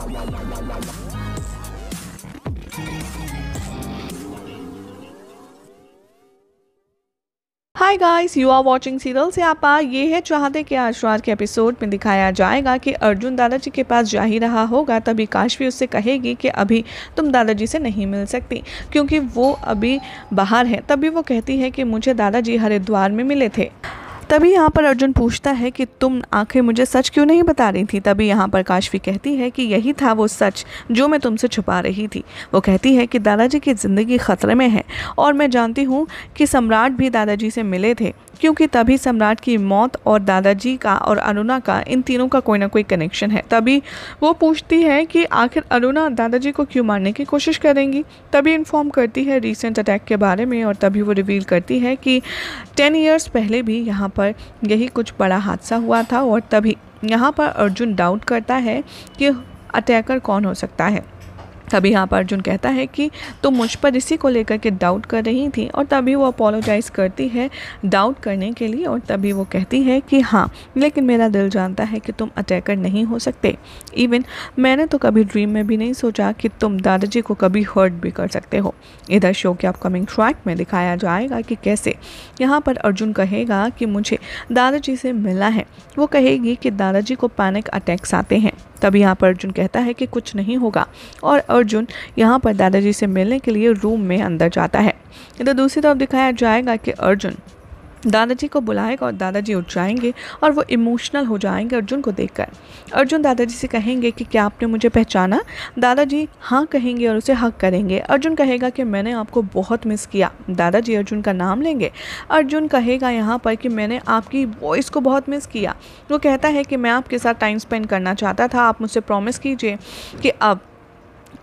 hi guys you are watching serial से आ ये है चाहते के आज के एपिसोड में दिखाया जाएगा कि अर्जुन दादाजी के पास जा ही रहा होगा तभी काशवी उससे कहेगी कि अभी तुम दादाजी से नहीं मिल सकती क्योंकि वो अभी बाहर है तभी वो कहती है कि मुझे दादाजी हरिद्वार में मिले थे तभी यहाँ पर अर्जुन पूछता है कि तुम आखिर मुझे सच क्यों नहीं बता रही थी तभी यहाँ पर काशवी कहती है कि यही था वो सच जो मैं तुमसे छुपा रही थी वो कहती है कि दादाजी की ज़िंदगी ख़तरे में है और मैं जानती हूँ कि सम्राट भी दादाजी से मिले थे क्योंकि तभी सम्राट की मौत और दादाजी का और अरुणा का इन तीनों का कोई ना कोई कनेक्शन है तभी वो पूछती है कि आखिर अरुणा दादाजी को क्यों मारने की कोशिश करेंगी तभी इन्फॉर्म करती है रिसेंट अटैक के बारे में और तभी वो रिवील करती है कि टेन ईयर्स पहले भी यहाँ पर यही कुछ बड़ा हादसा हुआ था और तभी यहाँ पर अर्जुन डाउट करता है कि अटैकर कौन हो सकता है तभी यहाँ पर अर्जुन कहता है कि तुम मुझ पर इसी को लेकर के डाउट कर रही थी और तभी वो अपोलोजाइज करती है डाउट करने के लिए और तभी वो कहती है कि हाँ लेकिन मेरा दिल जानता है कि तुम अटैकर नहीं हो सकते इवन मैंने तो कभी ड्रीम में भी नहीं सोचा कि तुम दादाजी को कभी हर्ट भी कर सकते हो इधर शो के अपकमिंग ट्रैक में दिखाया जाएगा कि कैसे यहाँ पर अर्जुन कहेगा कि मुझे दादाजी से मिलना है वो कहेगी कि दादाजी को पैनिक अटैक्स आते हैं तभी यहाँ पर अर्जुन कहता है कि कुछ नहीं होगा और अर्जुन यहाँ पर दादाजी से मिलने के लिए रूम में अंदर जाता है इधर दूसरी तरफ दिखाया जाएगा कि अर्जुन दादाजी को बुलाएगा और दादाजी उठ जाएंगे और वो इमोशनल हो जाएंगे अर्जुन को देखकर अर्जुन दादाजी से कहेंगे कि क्या आपने मुझे पहचाना दादाजी हाँ कहेंगे और उसे हक करेंगे अर्जुन कहेगा कि मैंने आपको बहुत मिस किया दादाजी अर्जुन का नाम लेंगे अर्जुन कहेगा यहाँ पर कि मैंने आपकी वॉइस को बहुत मिस किया वो कहता है कि मैं आपके साथ टाइम स्पेंड करना चाहता था आप मुझसे प्रॉमिस कीजिए कि अब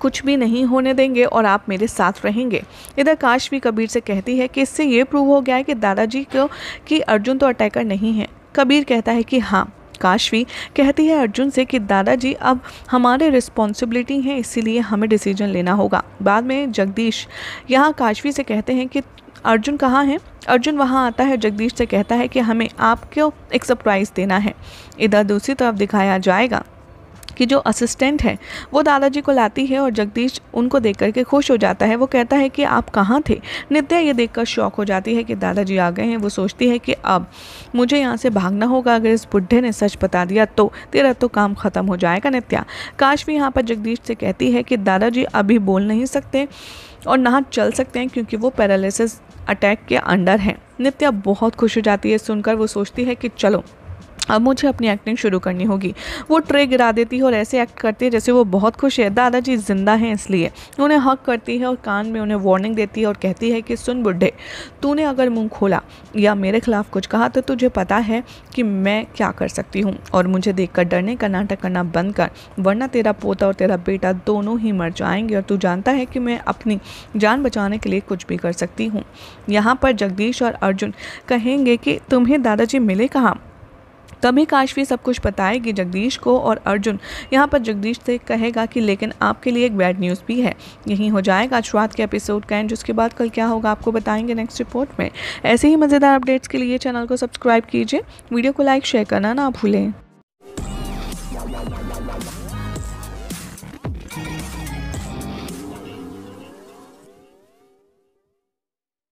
कुछ भी नहीं होने देंगे और आप मेरे साथ रहेंगे इधर काश भी कबीर से कहती है कि इससे ये प्रूव हो गया है कि दादाजी को कि अर्जुन तो अटैकर नहीं है कबीर कहता है कि हाँ काशवी कहती है अर्जुन से कि दादाजी अब हमारे रिस्पॉन्सिबिलिटी हैं इसीलिए हमें डिसीजन लेना होगा बाद में जगदीश यहाँ काशवी से कहते हैं कि अर्जुन कहाँ है अर्जुन वहाँ आता है जगदीश से कहता है कि हमें आपको एक सरप्राइज़ देना है इधर दूसरी तरफ दिखाया जाएगा कि जो असिस्टेंट है वो दादाजी को लाती है और जगदीश उनको देख करके खुश हो जाता है वो कहता है कि आप कहाँ थे नित्या ये देखकर शौक हो जाती है कि दादाजी आ गए हैं वो सोचती है कि अब मुझे यहाँ से भागना होगा अगर इस बुढ़े ने सच बता दिया तो तेरा तो काम ख़त्म हो जाएगा नित्या काश भी यहाँ पर जगदीश से कहती है कि दादाजी अभी बोल नहीं सकते और ना चल सकते हैं क्योंकि वो पैरालिसिस अटैक के अंडर हैं नित्या बहुत खुश हो जाती है सुनकर वो सोचती है कि चलो अब मुझे अपनी एक्टिंग शुरू करनी होगी वो ट्रे गिरा देती है और ऐसे एक्ट करती है जैसे वो बहुत खुश है दादाजी जिंदा हैं इसलिए उन्हें हक करती है और कान में उन्हें वार्निंग देती है और कहती है कि सुन बुढ़े तूने अगर मुंह खोला या मेरे खिलाफ कुछ कहा तो तुझे पता है कि मैं क्या कर सकती हूँ और मुझे देख डरने का नाटक करना बंद कर वरना तेरा पोता और तेरा बेटा दोनों ही मर जाएंगे और तू जानता है कि मैं अपनी जान बचाने के लिए कुछ भी कर सकती हूँ यहाँ पर जगदीश और अर्जुन कहेंगे कि तुम्हें दादाजी मिले कहाँ तभी काशवी सब कुछ बताएगी जगदीश को और अर्जुन यहाँ पर जगदीश से कहेगा कि लेकिन आपके लिए एक बैड न्यूज़ भी है यही हो जाएगा शुरुआत के एपिसोड का एंड जिसके बाद कल क्या होगा आपको बताएंगे नेक्स्ट रिपोर्ट में ऐसे ही मज़ेदार अपडेट्स के लिए चैनल को सब्सक्राइब कीजिए वीडियो को लाइक शेयर करना ना भूलें